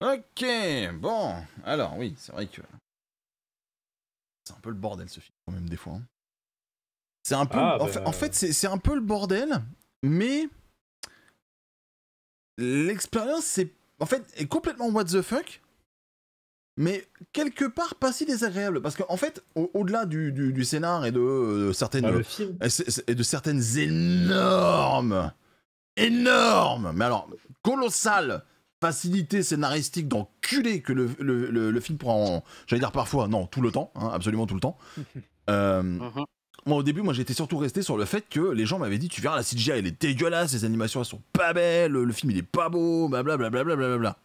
Ok, bon, alors oui, c'est vrai que c'est un peu le bordel ce film quand même des fois. Hein. C'est un peu, ah, en bah, fait, en fait c'est un peu le bordel, mais l'expérience c'est, en fait, est complètement what the fuck, mais quelque part pas si désagréable parce qu'en fait au-delà du, du, du, scénar et de, certaines ah, et de certaines énormes énormes mais alors colossales facilité scénaristique d'enculer que le, le, film prend, j'allais dire parfois, non, tout le temps, hein, absolument tout le temps. Euh, mhm. Moi au début, moi j'étais surtout resté sur le fait que les gens m'avaient dit, tu verras la CGI elle est dégueulasse, les animations elles sont pas belles, le film il est pas beau, blablabla. Bla, bla, bla, bla, bla.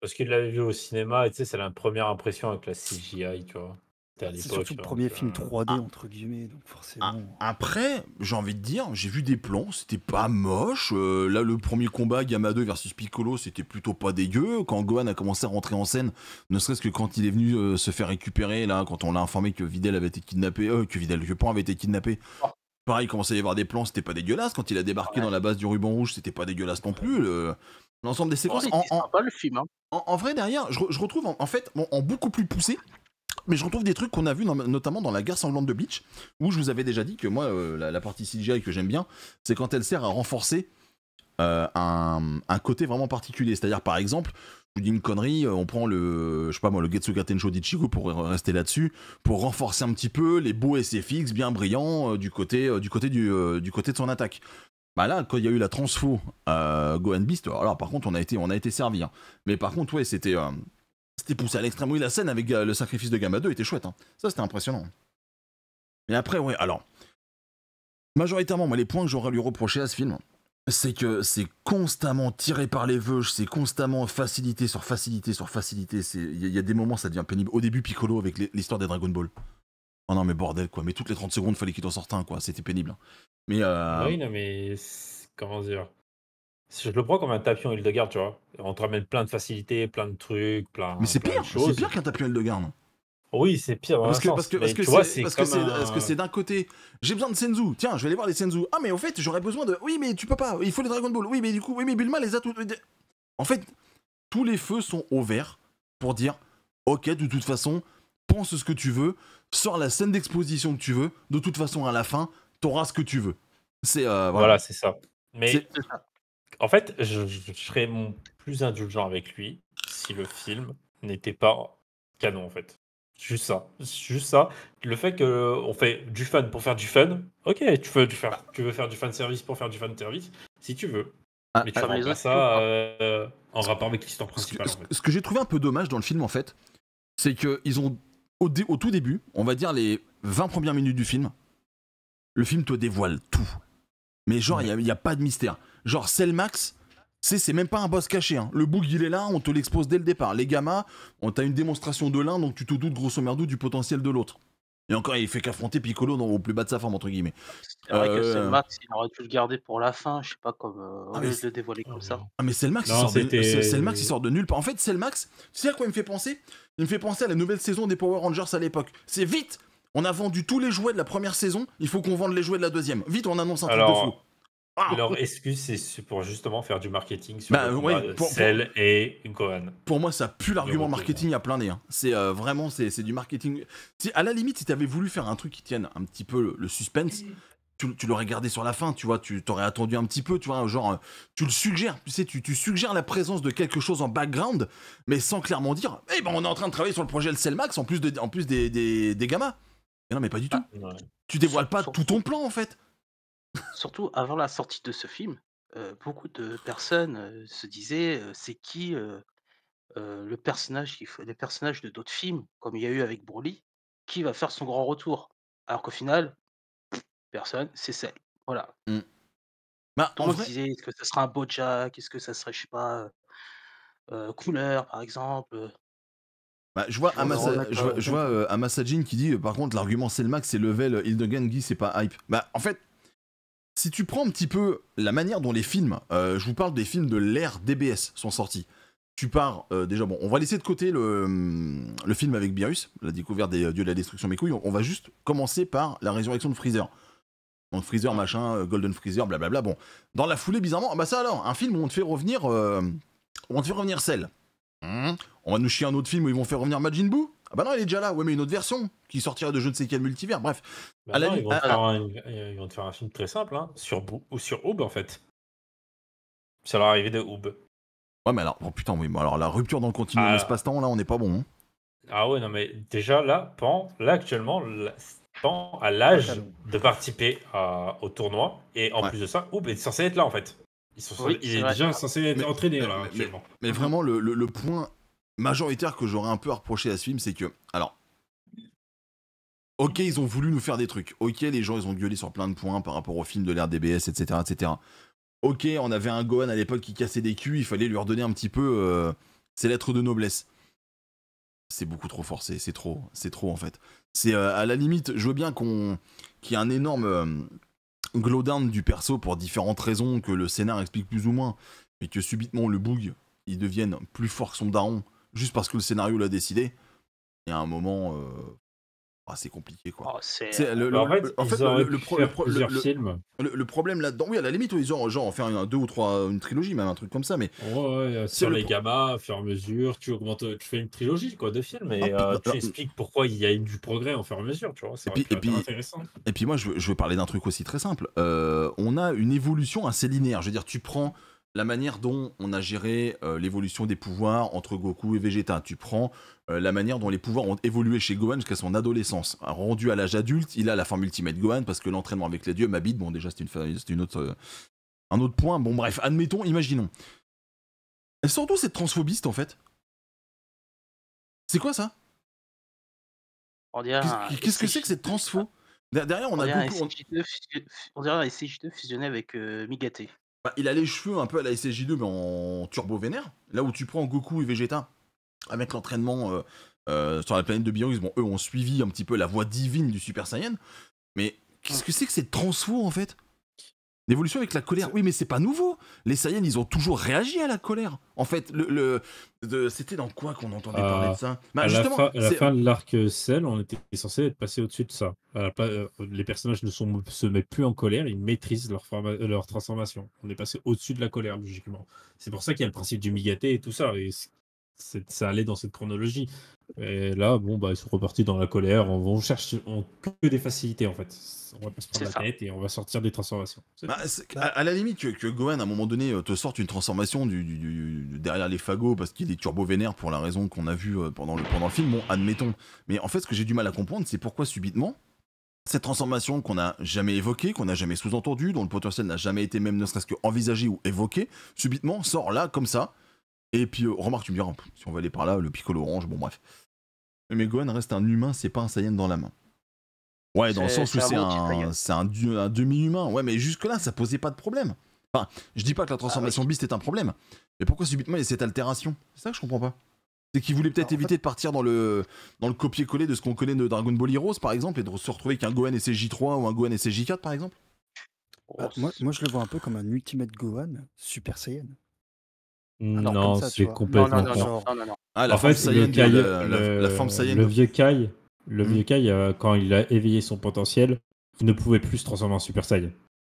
Parce qu'il l'avait vu au cinéma, et tu sais, c'est la première impression avec la CGI, tu vois. C'est surtout le hein, premier film 3D, euh, ah. entre guillemets, donc ah, euh. Après, j'ai envie de dire, j'ai vu des plans, c'était pas moche. Euh, là, le premier combat, Gamma 2 versus Piccolo, c'était plutôt pas dégueu. Quand Gohan a commencé à rentrer en scène, ne serait-ce que quand il est venu se faire récupérer, là, quand on l'a informé que Videl avait été kidnappé, que Videl, que avait été kidnappé. Oh. Pareil, il commençait à y avoir des plans, c'était pas dégueulasse. Quand il a débarqué dans la base du ruban rouge, c'était pas dégueulasse non plus. L'ensemble des séquences. en, le film, hein. en, vrai, derrière, je, retrouve en, fait, en beaucoup plus poussé, mais je retrouve des trucs qu'on a vu notamment dans la guerre sanglante de Bleach, où je vous avais déjà dit que moi, euh, la, partie CGI que j'aime bien, c'est quand elle sert à renforcer euh, un, côté vraiment particulier. C'est-à-dire, par exemple, je vous dis une connerie, euh, on prend le, je sais pas moi, le pour rester là-dessus, pour renforcer un petit peu les beaux SFX bien brillants du, côté, du, côté du, du côté de son attaque. Bah là, quand il y a eu la transfo Gohan Beast, alors par contre, on a été, on a été servi. Hein. Mais par contre, ouais, c'était c'était poussé à l'extrême. Oui, la scène avec euh, le sacrifice de Gamma 2 était chouette. Hein. Ça, c'était impressionnant. Mais après, oui alors. Majoritairement, moi, les points que j'aurais lui reprocher à ce film, c'est que c'est constamment tiré par les veuches, c'est constamment facilité sur facilité sur facilité. Il y, a des moments, ça devient pénible. Au début, Piccolo avec l'histoire des Dragon Ball. Oh non, mais bordel, quoi. Mais toutes les 30 secondes, fallait qu'il en sorte un, quoi. C'était pénible. Hein. Mais. Euh... Oui, non, mais. Comment dire je le prends comme un de garde, tu vois. On te ramène plein de facilités, plein de trucs, plein. Mais c'est pire, c'est pire qu'un tapion garde. Oui, c'est pire. que parce, que, parce que, parce que, que c'est d'un côté, j'ai besoin de Senzu. Tiens, je vais aller voir les Senzu. Ah, mais en fait, j'aurais besoin de. Oui, mais tu peux pas. Il faut les Dragon Ball. Oui, mais du coup, oui, mais Bulma les a tous... En fait, tous les feux sont au vert pour dire Ok, de toute façon, pense ce que tu veux, sors la scène d'exposition que tu veux. De toute façon, à la fin, t'auras ce que tu veux. C'est euh, voilà, voilà c'est ça. Mais en fait, je, serais mon plus indulgent avec lui si le film n'était pas canon, en fait. Juste ça. Juste ça. Le fait qu'on euh, fait du fun pour faire du fun, ok, tu veux, faire, veux faire du fan service pour faire du fan service, si tu veux. Ah, mais tu n'as pas ça euh, en rapport avec l'histoire principale. Ce que, j'ai trouvé un peu dommage dans le film, en fait, c'est qu'ils ont, au, au tout début, on va dire les 20 premières minutes du film, le film te dévoile tout mais genre, il n'y a, pas de mystère. Genre, Max, c'est même pas un boss caché. Hein. Le bug, il est là, on te l'expose dès le départ. Les gammas, on t'a une démonstration de l'un, donc tu te doutes grosso merdo du potentiel de l'autre. Et encore, il fait qu'affronter Piccolo dans, au plus bas de sa forme, entre guillemets. C'est vrai que Selmax, euh, il aurait dû le garder pour la fin, je sais pas, comme, on euh, ah, le dévoiler comme ça. Ah, mais Selmax, il, sort de... sort de nulle part. En fait, Selmax, tu sais à quoi il me fait penser Il me fait penser à la nouvelle saison des Power Rangers à l'époque. C'est vite on a vendu tous les jouets de la première saison, il faut qu'on vende les jouets de la deuxième. Vite, on annonce un truc de fou. Ah. Leur excuse, c'est pour justement faire du marketing sur bah, le Cell et Gohan. Pour moi, ça pue l'argument marketing à plein nez. Hein. C'est euh, vraiment, c'est du marketing. Si, à la limite, si tu avais voulu faire un truc qui tienne un petit peu le, suspense, tu, l'aurais gardé sur la fin, tu vois, tu t'aurais attendu un petit peu, tu vois, genre, euh, tu le suggères, tu sais, tu, suggères la présence de quelque chose en background, mais sans clairement dire, eh ben, on est en train de travailler sur le projet Cell Max en plus, en plus des, des, des gammas non, mais pas du ah, tout. Tu dévoiles pas tout ton plan en fait. Surtout avant la sortie de ce film, euh, beaucoup de personnes euh, se disaient euh, c'est qui le personnage les personnages de d'autres films, comme il y a eu avec Broly, qui va faire son grand retour. Alors qu'au final, personne, c'est celle. Voilà. Mm. Bah, on se disait est-ce que ça sera un Bojack, est-ce que ça serait, je sais pas, Couleur par exemple. Bah, je vois, un euh, qui dit, euh, par contre, l'argument c'est le max, c'est level, euh, Hildegard Guy, c'est pas hype. Bah, en fait, si tu prends un petit peu la manière dont les films, je vous parle des films de l'ère DBS, sont sortis. Tu pars, déjà, bon, on va laisser de côté le, hum, le film avec Beerus, la découverte des dieux de la destruction mes couilles, on, va juste commencer par la résurrection de Freezer. Donc Freezer, machin, Golden Freezer, blablabla. Bon, dans la foulée, bizarrement, ah bah ça alors, un film où on te fait revenir, on te fait revenir Cell. Hmm on va nous chier un autre film où ils vont faire revenir Majin Buu Ah bah non, il est déjà là, ouais, mais une autre version qui sortira de je ne sais quel multivers, bref. Bah ils, vont Faire un, film très simple, hein, sur, Boo, ou sur Oob en fait. Ça leur arrivé de Oub. Ouais, mais alors, oh, putain, oui, alors la rupture dans le continuum ah, espace-temps, là, on n'est pas bon. Hein. Ah ouais, non, mais déjà là, Pan, là actuellement, Pan a l'âge de participer au tournoi, et en plus de ça, Oub est censé être là en fait il est, déjà censé être mais, entraîné Mais, hein vraiment, le, point majoritaire que j'aurais un peu à reprocher à ce film, c'est que. Alors. Ok, ils ont voulu nous faire des trucs. Ok, les gens, ils ont gueulé sur plein de points par rapport au film de l'ère DBS, etc., etc. Ok, on avait un Gohan à l'époque qui cassait des culs, il fallait lui redonner un petit peu euh, ses lettres de noblesse. C'est beaucoup trop forcé, c'est trop, c'est trop en fait. C'est euh, à la limite, je veux bien qu'on qu'il y ait un énorme. Euh, glowdown du perso pour différentes raisons que le scénar explique plus ou moins, mais que subitement le boug, il devienne plus fort que son daron, juste parce que le scénario l'a décidé, il y a un moment, euh, ah, c'est compliqué quoi. Oh, bah, en fait, le, problème là-dedans, oui, à la limite, ils ont genre en faire un, deux ou trois, une trilogie, même un truc comme ça, mais sur les gammas, au fur et à mesure, tu augmentes, tu fais une trilogie quoi de films et ah, euh, bah, tu euh, expliques pourquoi il y a eu du progrès en fur et à mesure, tu vois. Et puis, intéressant. et puis moi, je veux, parler d'un truc aussi très simple. Euh, on a une évolution assez linéaire. Je veux dire, tu prends la manière dont on a géré euh, l'évolution des pouvoirs entre Goku et Vegeta. Tu prends euh, la manière dont les pouvoirs ont évolué chez Gohan jusqu'à son adolescence. Rendu à l'âge adulte, il a la forme ultimate Gohan parce que l'entraînement avec les dieux m'habite. Bon, déjà, c'est une, une autre, euh, un autre point. Bon, bref, admettons, imaginons. Elle sort d'où cette transphobiste en fait C'est quoi ça Qu'est-ce que c'est que cette transpho Derrière, on, a Goku. On... dirait un 2 fusionné avec Migaté. Bah, il a les cheveux un peu à la ssj 2 mais en turbo vénère. Là où tu prends Goku et Vegeta, avec l'entraînement euh, euh, sur la planète de ils bon, eux ont suivi un petit peu la voie divine du Super Saiyan. Mais qu'est-ce que c'est que cette transfo en fait L'évolution avec la colère, oui, mais c'est pas nouveau. Les Saiyans, ils ont toujours réagi à la colère. En fait, le, c'était dans quoi qu'on entendait parler de euh, ça à, bah, la fin, à, la fin, de l'arc Cell, on était censé être passé au-dessus de ça. Euh, les personnages ne sont, se mettent plus en colère, ils maîtrisent leur, leur transformation. On est passé au-dessus de la colère, logiquement. C'est pour ça qu'il y a le principe du migaté et tout ça ça allait dans cette chronologie. Et là, bon, bah, ils sont repartis dans la colère. On, cherche que des facilités, en fait. On va pas se prendre la tête et on va sortir des transformations. Bah, à, la limite, que, que à un moment donné, euh, te sorte une transformation derrière les fagots parce qu'il est turbo-vénère pour la raison qu'on a vue euh, pendant le, pendant film. Bon, admettons. Mais en fait, ce que j'ai du mal à comprendre, c'est pourquoi subitement, cette transformation qu'on n'a jamais évoquée, qu'on n'a jamais sous-entendue, dont le potentiel n'a jamais été même ne serait-ce qu'envisagé ou évoqué, subitement sort là, comme ça. Et puis, euh, remarque, tu me diras, si on va aller par là, le piccolo orange, bon bref. Mais Gohan reste un humain, c'est pas un Saiyan dans la main. Ouais, dans le sens où c'est un, un, demi-humain. Ouais, mais jusque-là, ça posait pas de problème. Enfin, je dis pas que la transformation ah Beast est un problème, mais pourquoi subitement il y a cette altération C'est ça que je comprends pas. C'est qu'il voulait peut-être éviter de partir dans le, dans le copier-coller de ce qu'on connaît de Dragon Ball Heroes, par exemple, et de se retrouver qu'un un Gohan et ses J3 ou un Gohan et ses J4, par exemple. Oh, bah, moi, moi, je le vois un peu comme un Ultimate Gohan Super Saiyan non, c'est complètement. Non, ah, en fait, le, vieux Kai, le hmm. vieux Kai euh, quand il a éveillé son potentiel, il ne pouvait plus se transformer en Super Saiyan.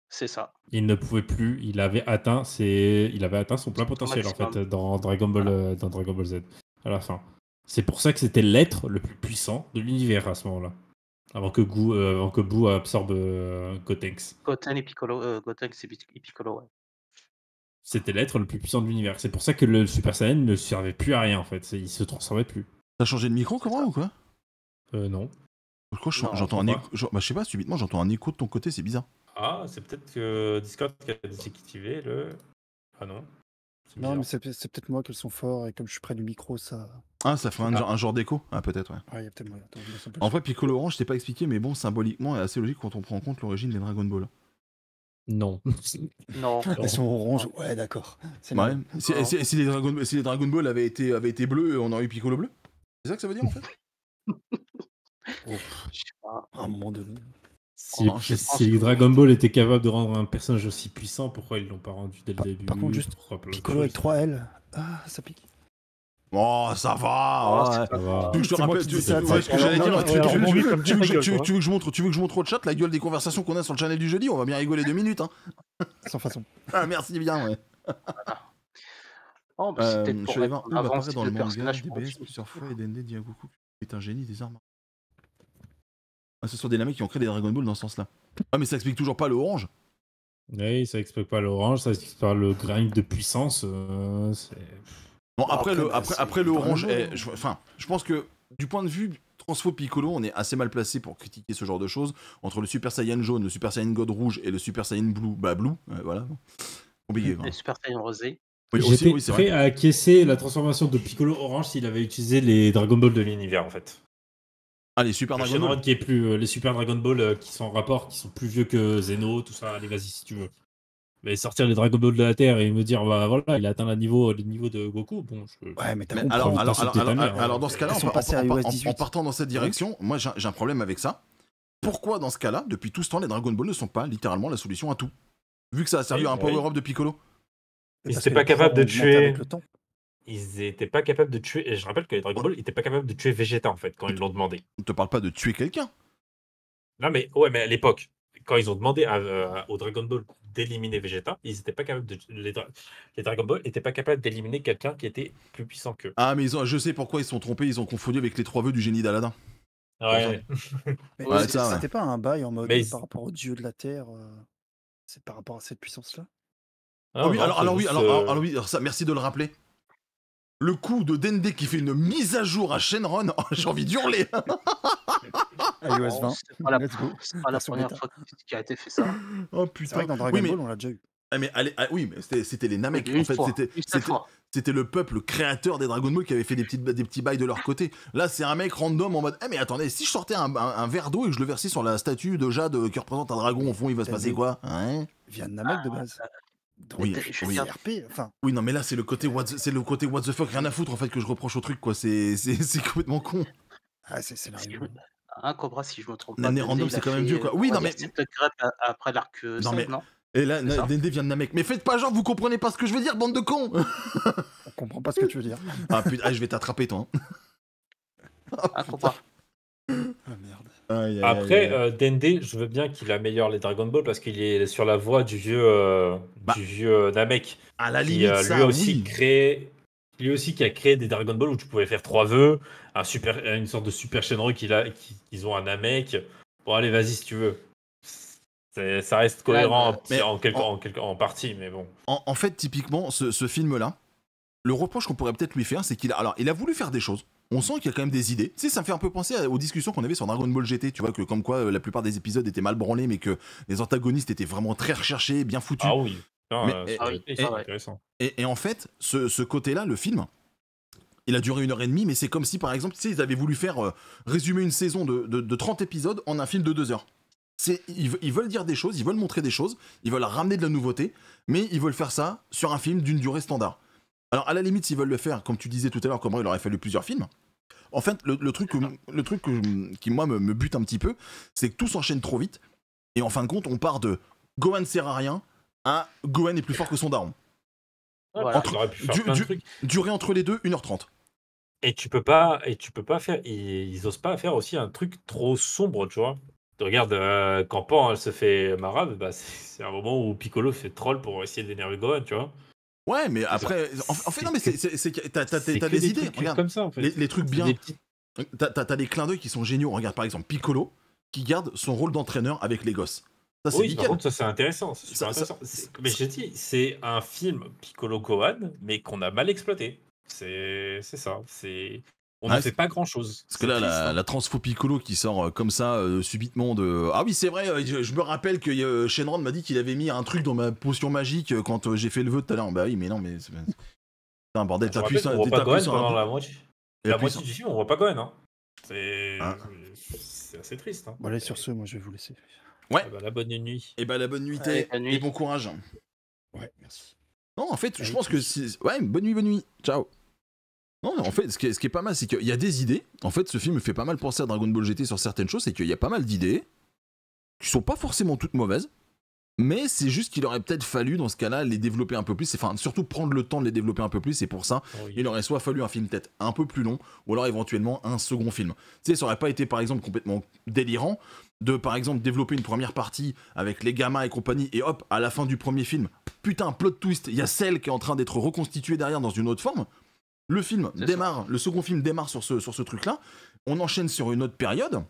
C'est ça. Il ne pouvait plus, il avait atteint, ses... il avait atteint son plein potentiel en fait dans Dragon, Ball, ah. euh, dans Dragon Ball Z à la fin. C'est pour ça que c'était l'être le plus puissant de l'univers à ce moment-là. Avant que, Gou, euh, que Boo absorbe Gotenks. Goten Gotenks et Piccolo, ouais c'était l'être le plus puissant de l'univers. C'est pour ça que le Super Saiyan ne servait plus à rien en fait. Il se transformait plus. T'as changé de micro comment ou quoi Euh non. Pourquoi j'entends je, bah, je sais pas, subitement j'entends un écho de ton côté, c'est bizarre. Ah, c'est peut-être que Discord qui a désactivé le. Ah non. Non, mais c'est peut-être moi qui sont forts et comme je suis près du micro, ça. Ah, ça fait ah. un, genre, d'écho Ah, peut-être, ouais. Ouais, En fait, Piccolo Orange, je t'ai pas expliqué, mais bon, symboliquement, et assez logique quand on prend en compte l'origine des Dragon Ball. Non. non. Elles sont oranges, ouais, d'accord. C'est même. Si, les Dragon, Ball avaient été, bleus, on aurait eu Piccolo bleu C'est ça que ça veut dire en fait oh. Oh, oh, Je sais pas. Un moment donné. Si, les Dragon Ball étaient capables de rendre un personnage aussi puissant, pourquoi ils l'ont pas rendu dès le début Par contre, juste Piccolo avec 3 L. Ah, ça pique. Oh, hein. oh, ça va. Tu veux que je montre, tu veux que je montre au chat la gueule des conversations qu'on a sur le channel du jeudi On va bien rigoler deux minutes, hein. Sans façon. Ah, merci bien. Ouais. Oh, bah, euh, pour je ah, bah, dans le, DBS plusieurs fois et dit est un génie des armes. Ah, ce sont des mecs qui ont créé des Dragon Ball dans ce sens-là. Ah mais ça explique toujours pas le orange. Oui, ça explique pas l'orange, ça explique pas le grain de puissance. Euh, c'est... Bon, après, le, après, après le bah, orange, eh, je, enfin, je pense que du point de vue Transfo Piccolo, on est assez mal placé pour critiquer ce genre de choses. Entre le Super Saiyan jaune, le Super Saiyan God rouge et le Super Saiyan blue, bah blue, euh, voilà. Compliqué. Le Super Saiyan rosé. Oui, J'étais prêt à acquiescer la transformation de Piccolo orange s'il avait utilisé les Dragon Ball de l'univers en fait. Ah les Super Dragon Ball qui est plus euh, les Super Dragon Ball euh, qui sont en rapport, qui sont plus vieux que Zeno, tout ça. Allez vas-y si tu veux mais sortir les Dragon Ball de la Terre et me dire, bah, voilà, il a atteint le niveau, le niveau de Goku, bon. Je... Ouais, mais, alors, hein. alors, dans ce cas-là, en, partant dans cette direction, moi j'ai un problème avec ça. Pourquoi dans ce cas-là, depuis tout ce temps, les Dragon Ball ne sont pas littéralement la solution à tout Vu que ça a servi à un Power Up de Piccolo. Ils n'étaient pas capables de tuer. Ils étaient pas capables de tuer. Et je rappelle que les Dragon Ball n'étaient pas capables de tuer Vegeta en fait quand ils l'ont demandé. On te parle pas de tuer quelqu'un. Non mais ouais mais à l'époque quand ils ont demandé à, euh, Dragon Ball d'éliminer Vegeta, ils étaient pas capables de, les, Dragon Ball n'étaient pas capables d'éliminer quelqu'un qui était plus puissant qu'eux. Ah, mais ils ont, je sais pourquoi ils sont trompés, ils ont confondu avec les trois vœux du génie d'Aladin. Ah ouais. ouais, C'était pas un bail en mode par rapport au dieu de la Terre, euh, c'est par rapport à cette puissance-là ah oh, oui, alors, oui, alors, oui, euh, ça, merci de le rappeler. Le coup de Dende qui fait une mise à jour à Shenron, oh, j'ai envie d'hurler 20. Ah, ah, c'est pas la, première fois qui a été fait ça. Oh putain, dans Dragon Ball, on l'a déjà eu. Ah, mais, allez, ah, oui, mais c'était les Namek. en fait, c'était le peuple créateur des Dragon Ball qui avait fait des, petites, des petits bails de leur côté. Là, c'est un mec random en mode Eh, mais attendez, si je sortais un, verre d'eau et que je le versais sur la statue de Jade euh, qui représente un dragon au fond, il va se passer quoi hein Via Namek de base. oui, oui. RP, oui, non, mais là, c'est le côté what the, c'est le côté what the fuck, rien à foutre en fait que je reproche au truc, quoi. C'est complètement con. Ah, c'est un Cobra, si je me trompe pas. Nané Random, c'est quand même vieux, quoi. Oui, non, mais. Euh, après l'arc euh, non, mais... Et là, Dende vient de Namek. Mais faites pas genre, vous comprenez pas ce que je veux dire, bande de cons On comprend pas ce que tu veux dire. Ah putain, ah, je vais t'attraper, toi. Hein. Ah, Ah merde. Après, euh, Dende, je veux bien qu'il améliore les Dragon Ball parce qu'il est sur la voie du vieux, bah. du vieux Namek. À la limite, qui, lui aussi créé, lui aussi qui a créé des Dragon Ball où tu pouvais faire trois vœux, super, une sorte de super Shenron qu'ils ont un Namek. Bon, allez, vas-y si tu veux. Ça reste cohérent bah, en, quelque, en, quelque, partie, mais bon. En, fait, typiquement, ce, film-là, le reproche qu'on pourrait peut-être lui faire, c'est qu'il a, alors, il a voulu faire des choses. On sent qu'il y a quand même des idées. Tu sais, ça me fait un peu penser aux discussions qu'on avait sur Dragon Ball GT, tu vois, que comme quoi euh, la plupart des épisodes étaient mal branlés, mais que les antagonistes étaient vraiment très recherchés, bien foutus. Ah oui et, en fait, ce, côté-là, le film, il a duré une heure et demie, mais c'est comme si, par exemple, tu sais, ils avaient voulu faire euh, résumer une saison de, 30 épisodes en un film de deux heures. Ils, veulent dire des choses, ils veulent montrer des choses, ils veulent ramener de la nouveauté, mais ils veulent faire ça sur un film d'une durée standard. Alors, à la limite, s'ils veulent le faire, comme tu disais tout à l'heure, comme moi, il aurait fallu plusieurs films. En fait, le, truc, qui, moi, me, bute un petit peu, c'est que tout s'enchaîne trop vite. Et en fin de compte, on part de Gohan sert à rien, à Gohan est plus fort que son daron. entre, durée entre les deux, 1h30. Et tu peux pas, et tu peux pas faire, ils, osent pas faire aussi un truc trop sombre, tu vois. Regarde, regardes euh, quand Pan se fait marave, bah, c'est un moment où Piccolo fait troll pour essayer d'énerver Gohan, tu vois. Ouais, mais après, en, fait, non, mais t'as des, idées, regarde, les, trucs bien. T'as des clins d'œil qui sont géniaux. Regarde par exemple Piccolo qui garde son rôle d'entraîneur avec les gosses oui, par contre, ça c'est intéressant. intéressant. mais c'est un film Piccolo gohan mais qu'on a mal exploité. C'est ça. C'est on ah, ne fait pas grand chose. Parce que là, hein. la, transfo Piccolo qui sort euh, comme ça euh, subitement de ah oui c'est vrai, euh, je, me rappelle que Shenron m'a dit qu'il avait mis un truc dans ma potion magique quand j'ai fait le vœu tout à l'heure. Bah oui mais non mais c'est un bordel. T'as pu ça. pendant la moitié. La moitié du film on voit pas Gohan. Hein. Ah. C'est assez triste. Hein. Bon allez sur ce, moi je vais vous laisser. Ouais. Eh ben, la bonne nuit. Et eh ben, la bonne nuit, et, bon courage. Ouais, merci. Non, en fait, je pense que si. Ouais, bonne nuit, bonne nuit. Ciao. Non, en fait, ce qui est, ce qui est pas mal, c'est qu'il y a des idées. En fait, ce film fait pas mal penser à Dragon Ball GT sur certaines choses, c'est qu'il y a pas mal d'idées qui sont pas forcément toutes mauvaises, mais c'est juste qu'il aurait peut-être fallu, dans ce cas-là, les développer un peu plus, enfin, surtout prendre le temps de les développer un peu plus, et pour ça, oh il aurait soit fallu un film peut-être un peu plus long, ou alors éventuellement un second film. Tu sais, ça aurait pas été, par exemple, complètement délirant, de par exemple développer une première partie avec les gamins et compagnie et hop à la fin du premier film putain plot twist il y a celle qui est en train d'être reconstituée derrière dans une autre forme le film démarre le second film démarre sur ce, sur ce truc là on enchaîne sur une autre période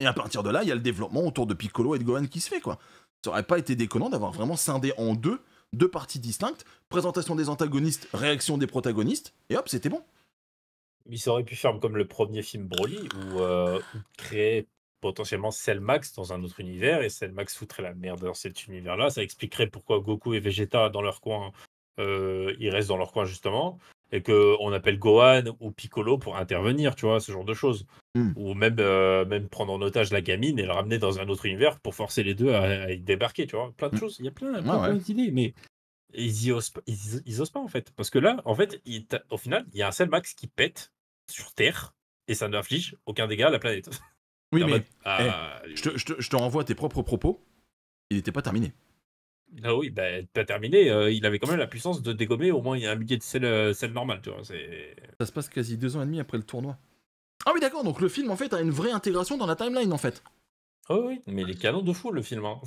et à partir de là il y a le développement autour de Piccolo et de Gohan qui se fait quoi ça aurait pas été déconnant d'avoir vraiment scindé en deux deux parties distinctes présentation des antagonistes réaction des protagonistes et hop c'était bon mais ça aurait pu faire comme le premier film Broly où euh, créer potentiellement Max dans un autre univers et Max foutrait la merde dans cet univers-là. Ça expliquerait pourquoi Goku et Vegeta dans leur coin, euh, ils restent dans leur coin justement et qu'on appelle Gohan ou Piccolo pour intervenir, tu vois, ce genre de choses. Hmm. Ou même, euh, même prendre en otage la gamine et la ramener dans un autre univers pour forcer les deux à, y débarquer, tu vois. Plein de hmm. choses, il y a plein, ah d'idées, mais ils, y osent, ils, pas en fait. Parce que là, en fait, au final, il y a un Max qui pète sur Terre et ça n'inflige aucun dégât à la planète. Oui, mais ah, eh, je, te, je, renvoie tes propres propos. Il n'était pas terminé. Ah oui, bah, pas terminé. Euh, il avait quand même la puissance de dégommer au moins il y a un millier de celle euh, normale. Tu vois, ça se passe quasi deux ans et demi après le tournoi. Ah oui, d'accord. Donc le film, en fait, a une vraie intégration dans la timeline, en fait. Oh oui, mais il est de fou, le film. Hein.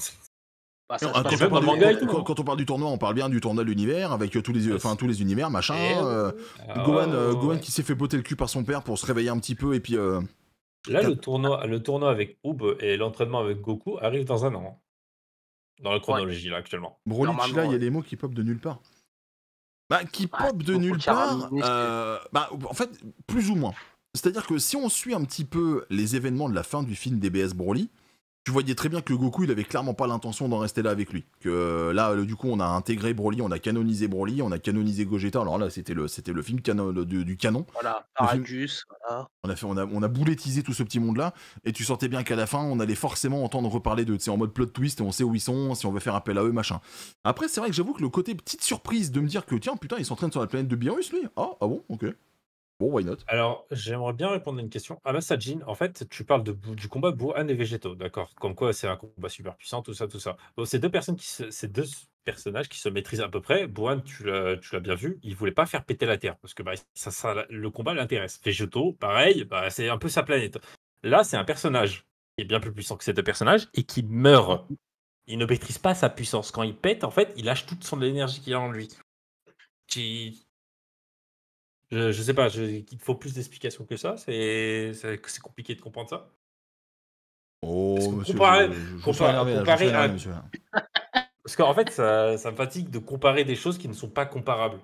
quand, on parle du tournoi, on parle bien du tournoi de l'univers, avec euh, tous les, tous les univers, machin. Eh ah Gohan, qui s'est fait botter le cul par son père pour se réveiller un petit peu et puis Là, le tournoi, le tournoi avec Oub et l'entraînement avec Goku arrive dans un an. Hein. Dans la chronologie, là, actuellement. Broly, là, il y a les mots qui pop de nulle part. Bah, qui bah, pop de nulle part. Euh, bah, en fait, plus ou moins. C'est-à-dire que si on suit un petit peu les événements de la fin du film DBS Broly, tu voyais très bien que Goku, il avait clairement pas l'intention d'en rester là avec lui. Que euh, là, euh, du coup, on a intégré Broly, on a canonisé Broly, on a canonisé Gogeta. Alors là, c'était le, c'était le film canon, du, canon. Voilà, Paragus. On a fait, on on a boulettisé tout ce petit monde-là, et tu sentais bien qu'à la fin, on allait forcément entendre reparler de, c'est en mode plot twist, et on sait où ils sont, si on veut faire appel à eux, machin. Après, c'est vrai que j'avoue que le côté petite surprise de me dire que tiens, putain, ils sont sur la planète de Beerus, lui. Ah, ah bon, ok. Bon, why not? Alors, j'aimerais bien répondre à une question. Ah, Sajin, bah en fait, tu parles de, du combat Bohan et Végétaux, d'accord? Comme quoi, c'est un combat super puissant, tout ça, tout ça. Bon, c'est deux personnes qui deux personnages qui se maîtrisent à peu près. Bohan, tu l'as, bien vu, il voulait pas faire péter la Terre parce que bah, ça, le combat l'intéresse. Vegeto, pareil, bah, c'est un peu sa planète. Là, c'est un personnage qui est bien plus puissant que ces deux personnages et qui meurt. Il ne maîtrise pas sa puissance. Quand il pète, en fait, il lâche toute son énergie qu'il a en lui. Qui, je, sais pas, il faut plus d'explications que ça. C'est compliqué de comprendre ça. Oh, monsieur, comparer, Parce qu'en fait, ça, me fatigue de comparer des choses qui ne sont pas comparables.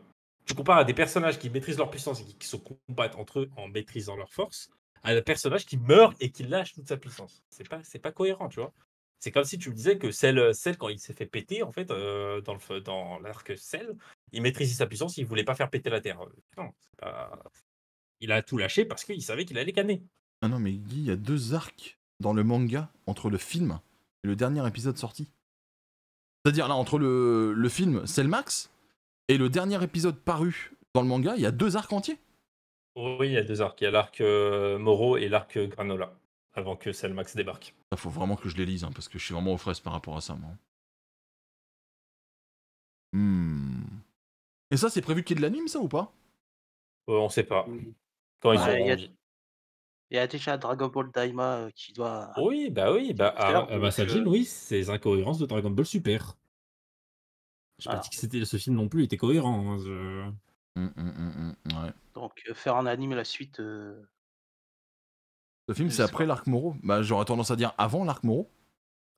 Tu compares à des personnages qui maîtrisent leur puissance et qui, se combattent entre eux en maîtrisant leur force, à un personnage qui meurt et qui lâche toute sa puissance. C'est pas, pas cohérent, tu vois. C'est comme si tu me disais que celle, celle quand il s'est fait péter, en fait, euh, dans, dans l'arc Cell, il maîtrisait sa puissance, il voulait pas faire péter la terre. Euh, il a tout lâché parce qu'il savait qu'il allait canner. Ah non, mais Guy, il y a deux arcs dans le manga entre le film et le dernier épisode sorti. C'est-à-dire là, entre le, film Selmax et le dernier épisode paru dans le manga, il y a deux arcs entiers. Oui, il y a deux arcs. Il y a l'arc euh, Moro et l'arc euh, Granola, avant que Selmax débarque. Il ah, faut vraiment que je les lise, hein, parce que je suis vraiment au fraises par rapport à ça, Hmm. Et ça, c'est prévu qu'il y ait de l'anime, ça ou pas euh, On sait pas. Quand ils ont Il y, a... déjà Dragon Ball Daima euh, qui doit. Oui, bah oui, bah, ça ah, ah, bah, euh, oui, c'est les incohérences de Dragon Ball Super. Je sais pas ah. que ce film non plus, était cohérent. Hein, hum, hum, hum, donc euh, faire un anime la suite. Ce film, c'est après l'arc Moro. Bah, j'aurais tendance à dire avant l'arc Moro.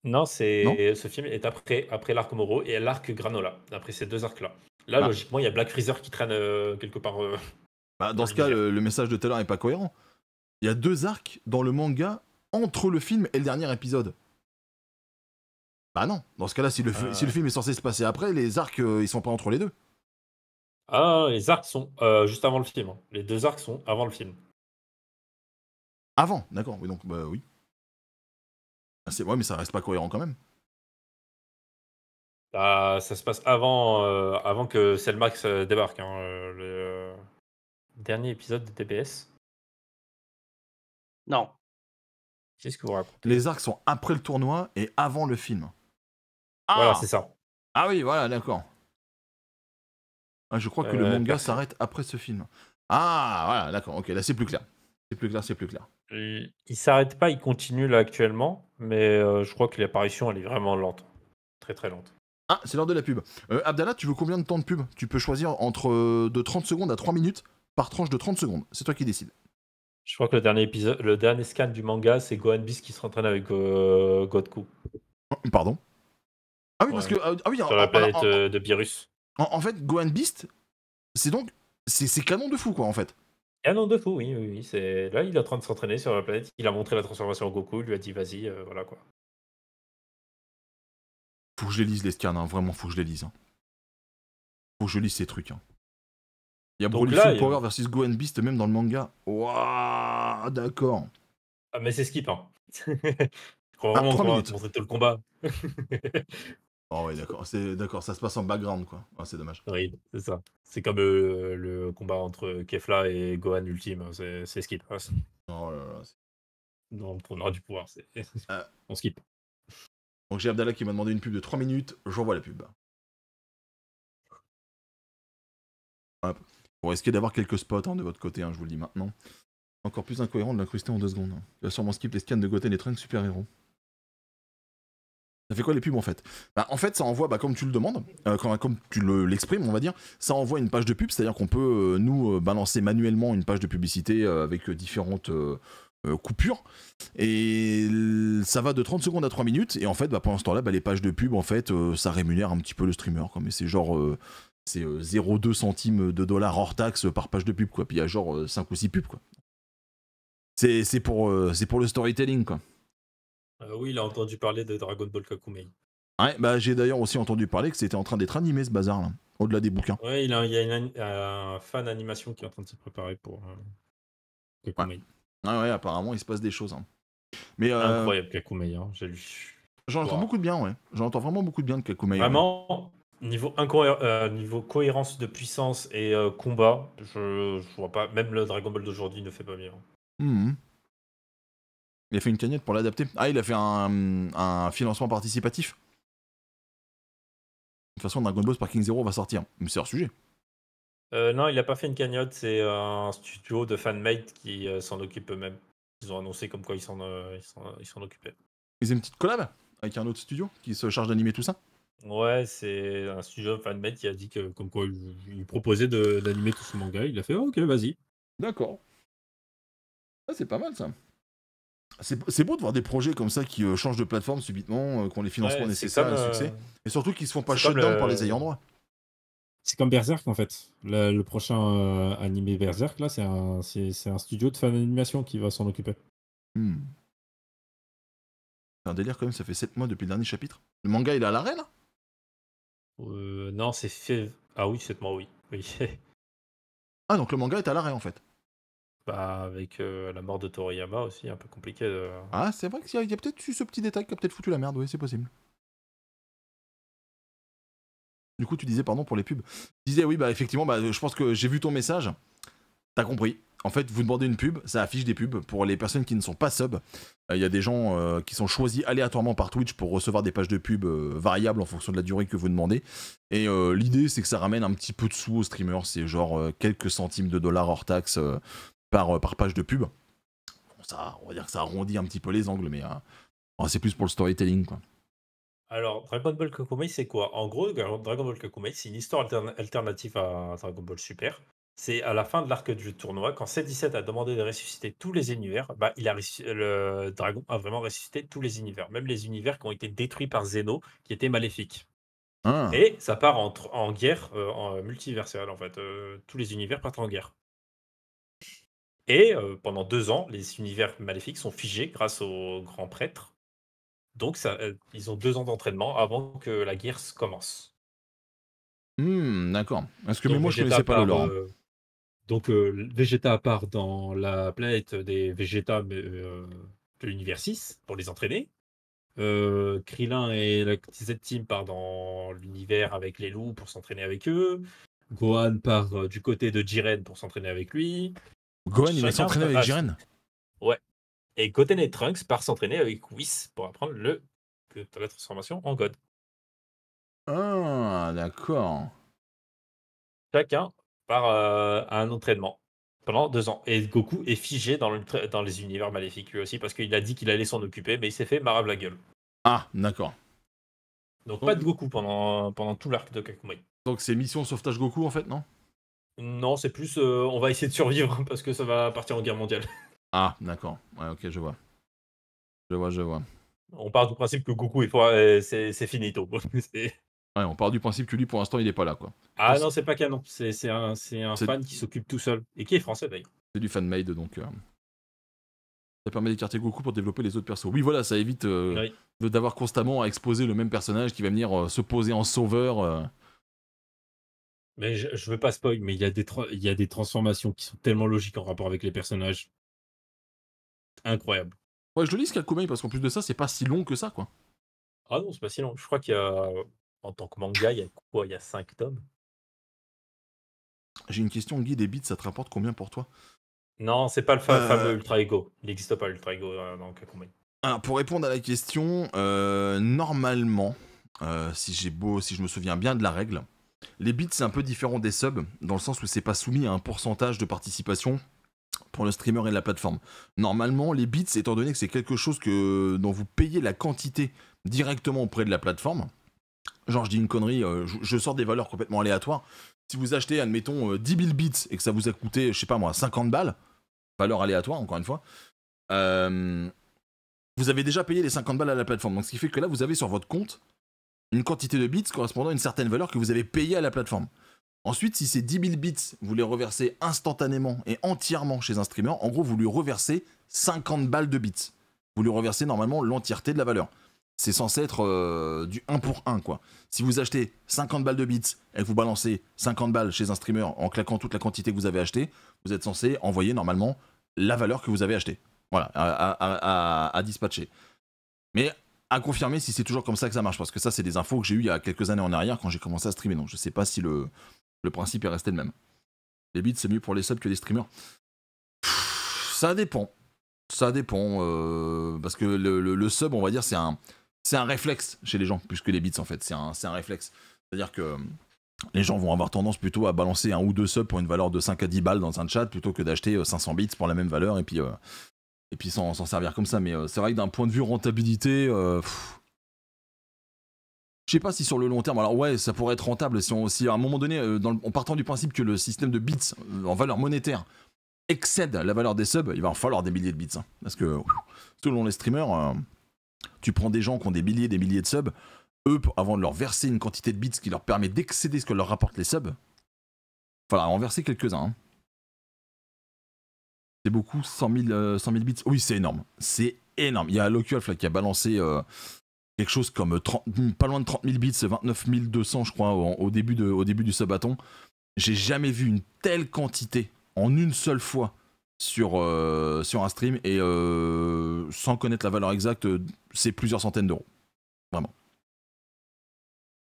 Non, c'est ce film est après après l'arc Moro et l'arc Granola. Après ces deux arcs là. Là, ah. logiquement, il y a Black Freezer qui traîne euh, quelque part. Euh, bah, dans, ce cas, le, message de Taylor n'est pas cohérent. Il y a deux arcs dans le manga entre le film et le dernier épisode. Bah non, dans ce cas-là, si, le, ah. film est censé se passer après, les arcs, euh, ils sont pas entre les deux. Ah, les arcs sont juste avant le film. Hein. Les deux arcs sont avant le film. Avant, d'accord, oui, donc, bah oui. Ah, ouais, mais ça reste pas cohérent quand même. Bah, ça se passe avant, euh, avant que Selmax euh, débarque, hein, euh, le dernier épisode de TPS. Non. Qu'est-ce que vous racontez Les arcs sont après le tournoi et avant le film. Ah Voilà, c'est ça. Ah oui, voilà, d'accord. Ah, je crois que le manga s'arrête après ce film. Ah, voilà, d'accord, ok, là c'est plus clair. C'est plus clair, c'est plus clair. Il, s'arrête pas, il continue là actuellement, mais je crois que l'apparition elle est vraiment lente. Très très lente. Ah, c'est l'heure de la pub. Euh, Abdallah, tu veux combien de temps de pub Tu peux choisir entre euh, de 30 secondes à 3 minutes par tranche de 30 secondes. C'est toi qui décides. Je crois que le dernier épisode, le dernier scan du manga, c'est Gohan Beast qui se rentraîne avec euh, oh, Pardon Ah oui, parce que ah, ah oui, sur la planète euh, de Virus. En, fait, Gohan Beast, c'est donc c'est canon de fou quoi en fait. Canon de fou, oui, oui, là, il est en train de s'entraîner sur la planète. Il a montré la transformation en Goku, il lui a dit vas-y, voilà quoi. Faut que je les lise, les scans, hein. vraiment, faut que je les lise. Hein. Faut que je lise ces trucs. Hein. Il y a Broly Soul Power versus Gohan Beast même dans le manga. Waouh, d'accord. Ah, mais c'est skip, hein. je crois ah, vraiment que qu'on va tout le combat. oh, ouais, d'accord. C'est, d'accord, ça se passe en background, quoi. Ah, c'est dommage. c'est ça. C'est comme euh, le combat entre Kefla et Gohan Ultime. Hein. C'est, skip. Hein. Oh là là. Non, on prendra du pouvoir. C'est... Ah. on skip. Donc j'ai Abdallah qui m'a demandé une pub de 3 minutes, j'envoie la pub. Hop. Vous d'avoir quelques spots hein, de votre côté, hein, je vous le dis maintenant. Encore plus incohérent de l'incruster en deux secondes. Tu hein. vas sûrement skip les scans de Goten et de super-héros. Ça fait quoi les pubs en fait bah, En fait, ça envoie, bah, comme tu le demandes, euh, comme, tu l'exprimes, on va dire, ça envoie une page de pub, c'est-à-dire qu'on peut, euh, nous, euh, balancer manuellement une page de publicité avec différentes euh, coupure. Et ça va de 30 secondes à 3 minutes. Et en fait, bah, pendant ce temps-là, bah, les pages de pub, en fait, euh, ça rémunère un petit peu le streamer. Quoi. Mais c'est genre euh, c'est 0,2 centimes de dollars hors taxe par page de pub, quoi. Puis il y a genre 5 ou 6 pubs, quoi. C'est, pour, c'est pour le storytelling, quoi. oui, il a entendu parler de Dragon Ball Kakumei. Ouais, bah j'ai d'ailleurs aussi entendu parler que c'était en train d'être animé, ce bazar, là, au-delà des bouquins. Ouais, il, y a, un fan animation qui est en train de se préparer pour Kakumei. Ah ouais, apparemment, il se passe des choses. Hein. Mais, euh, Incroyable, hein, j'ai lu. J'en entends beaucoup de bien, ouais. J'en entends vraiment beaucoup de bien de Kakumei. Vraiment, euh, niveau, cohérence de puissance et euh, combat, je, vois pas. Même le Dragon Ball d'aujourd'hui ne fait pas mieux. Hein. Mhm. Il a fait une cagnotte pour l'adapter. Ah, il a fait un, financement participatif. De toute façon, Dragon Ball Sparking Zero va sortir. Mais c'est hors sujet. Euh, non, il n'a pas fait une cagnotte, c'est un studio de fanmate qui, euh, s'en occupe eux-mêmes. Ils ont annoncé comme quoi ils s'en, euh, ils occupaient. Ils une petite collab avec un autre studio qui se charge d'animer tout ça? Ouais, c'est un studio de qui a dit que comme quoi il proposait d'animer tout ce manga, il a fait: OK, vas-y». D'accord. Ah, c'est pas mal ça. C'est beau de voir des projets comme ça qui, changent de plateforme subitement, qui ont les financements nécessaires un succès et surtout qui se font pas shutdown par les ayants droit. C'est comme Berserk en fait. Le, prochain euh, animé Berserk, là, c'est un, studio de fan animation qui va s'en occuper. Hmm. C'est un délire quand même, ça fait 7 mois depuis le dernier chapitre. Le manga, il est à l'arrêt là euh, Non, c'est fait. Ah oui, 7 mois, oui. oui. ah, donc le manga est à l'arrêt en fait. Bah, avec euh, la mort de Toriyama aussi, un peu compliqué. De... Ah, c'est vrai qu'il y a, peut-être eu ce petit détail qui a peut-être foutu la merde, oui, c'est possible. Du coup, tu disais, pardon, pour les pubs. Tu disais, oui, bah effectivement, bah, je pense que j'ai vu ton message. T'as compris. En fait, vous demandez une pub, ça affiche des pubs pour les personnes qui ne sont pas sub. Euh, il y a des gens euh, qui sont choisis aléatoirement par Twitch pour recevoir des pages de pub euh, variables en fonction de la durée que vous demandez. Et l'idée, c'est que ça ramène un petit peu de sous aux streamers. C'est genre quelques centimes de dollars hors taxes par, par page de pub. ça, on va dire que ça arrondit un petit peu les angles, mais hein, c'est plus pour le storytelling. Quoi. Alors, Dragon Ball Kakumei, c'est quoi En gros, Dragon Ball Kakumei, c'est une histoire alternative à Dragon Ball Super. C'est à la fin de l'arc du tournoi, quand C17 a demandé de ressusciter tous les univers, bah, il a le dragon a vraiment ressuscité tous les univers, même les univers qui ont été détruits par Zeno, qui était maléfiques. Ah. Et ça part en, en guerre euh, en multiverselle, en fait. Euh, tous les univers partent en guerre. Et euh, pendant deux ans, les univers maléfiques sont figés grâce au grand prêtre donc, euh, ils ont deux ans d'entraînement avant que la guerre commence. Hmm, D'accord. ce que moi, je ne connaissais pas le lore. Euh, donc, euh, Vegeta part dans la planète des Vegeta de l'univers 6 pour les entraîner. Krillin et la Z Team part dans l'univers avec les loups pour s'entraîner avec eux. Gohan part du côté de Jiren pour s'entraîner avec lui. Gohan, il va s'entraîner avec Jiren Ouais. Et Goten et Trunks part s'entraîner avec Whis pour apprendre le, la transformation en God. Ah, d'accord. Chacun part euh, à un entraînement pendant deux ans. Et Goku est figé dans, les univers maléfiques lui aussi parce qu'il a dit qu'il allait s'en occuper, mais il s'est fait marave la gueule. Ah, d'accord. Donc, pas de Goku pendant, pendant tout l'arc de Kakumai. Donc c'est mission sauvetage Goku en fait, non Non, c'est plus euh, on va essayer de survivre parce que ça va partir en guerre mondiale. Ah, d'accord. Ouais, ok, je vois. Je vois, je vois. On part du principe que Goku est euh, c'est, finito. ouais, on part du principe que lui, pour l'instant, il n'est pas là, quoi. Ah non, c'est pas canon. C'est, un, fan qui s'occupe tout seul et qui est français d'ailleurs. C'est du fan made, donc. Euh, ça permet d'écarter Goku pour développer les autres persos. Oui, voilà, ça évite euh, d'avoir constamment à exposer le même personnage qui va venir se poser en sauveur. Mais je, veux pas spoil, mais il y, il y a des transformations qui sont tellement logiques en rapport avec les personnages incroyable. Ouais, je le lis ce Kakumei parce qu'en plus de ça, c'est pas si long que ça, quoi. Ah non, c'est pas si long. Je crois qu'il y a, en tant que manga, il y a quoi Il y a 5 tomes J'ai une question, Guy, des bits, ça te rapporte combien pour toi Non, c'est pas le fameux euh, Ultra Ego. Il n'existe pas Ultra Ego euh, dans Kakumei. Alors, ah, pour répondre à la question, euh, normalement, si j'ai beau, si je me souviens bien de la règle, les bits, c'est un peu différent des subs, dans le sens où c'est pas soumis à un pourcentage de participation pour le streamer et la plateforme. Normalement, les bits, étant donné que c'est quelque chose que, dont vous payez la quantité directement auprès de la plateforme, genre je dis une connerie, euh, je, sors des valeurs complètement aléatoires. Si vous achetez, admettons, 10 euh, 000 bits et que ça vous a coûté, je sais pas moi, 50 balles, valeur aléatoire encore une fois, euh, vous avez déjà payé les 50 balles à la plateforme. Donc ce qui fait que là, vous avez sur votre compte une quantité de bits correspondant à une certaine valeur que vous avez payée à la plateforme. Ensuite, si ces 10 000 bits, vous les reversez instantanément et entièrement chez un streamer, en gros, vous lui reversez 50 balles de bits. Vous lui reversez normalement l'entièreté de la valeur. C'est censé être euh, du 1 pour 1, quoi. Si vous achetez 50 balles de bits et que vous balancez 50 balles chez un streamer en claquant toute la quantité que vous avez achetée, vous êtes censé envoyer normalement la valeur que vous avez achetée. Voilà, à, dispatcher. Mais à confirmer si c'est toujours comme ça que ça marche, parce que ça, c'est des infos que j'ai eues il y a quelques années en arrière quand j'ai commencé à streamer. Donc, je sais pas si le, le principe est resté le même. Les bits, c'est mieux pour les subs que les streamers. ça dépend. Ça dépend. Euh, parce que le, sub, on va dire, c'est un, c'est un réflexe chez les gens, plus que les bits, en fait. C'est un, c'est un réflexe. C'est-à-dire que euh, les gens vont avoir tendance plutôt à balancer un ou deux subs pour une valeur de 5 à 10 balles dans un chat plutôt que d'acheter 500 euh, bits pour la même valeur et puis, et puis s'en, servir comme ça. Mais c'est vrai que d'un point de vue rentabilité, sais pas si sur le long terme, alors ouais, ça pourrait être rentable si, on, aussi à un moment donné, euh, dans en partant du principe que le système de bits euh, en valeur monétaire excède la valeur des subs, il va en falloir des milliers de bits. Hein. parce que selon les streamers, euh, tu prends des gens qui ont des milliers, des milliers de subs, eux, avant de leur verser une quantité de bits qui leur permet d'excéder ce que leur rapportent les subs, voilà, en verser quelques-uns. Hein. C'est beaucoup, 100 000, 100 bits. Oui, c'est énorme. C'est énorme. Il y a Locualf qui a balancé quelque chose comme hmm, pas loin de 30 000 bits, 29 200 je crois au, début, de, au début du sabaton. J'ai jamais vu une telle quantité en une seule fois sur, euh, sur un stream et euh, sans connaître la valeur exacte, c'est plusieurs centaines d'euros. Vraiment.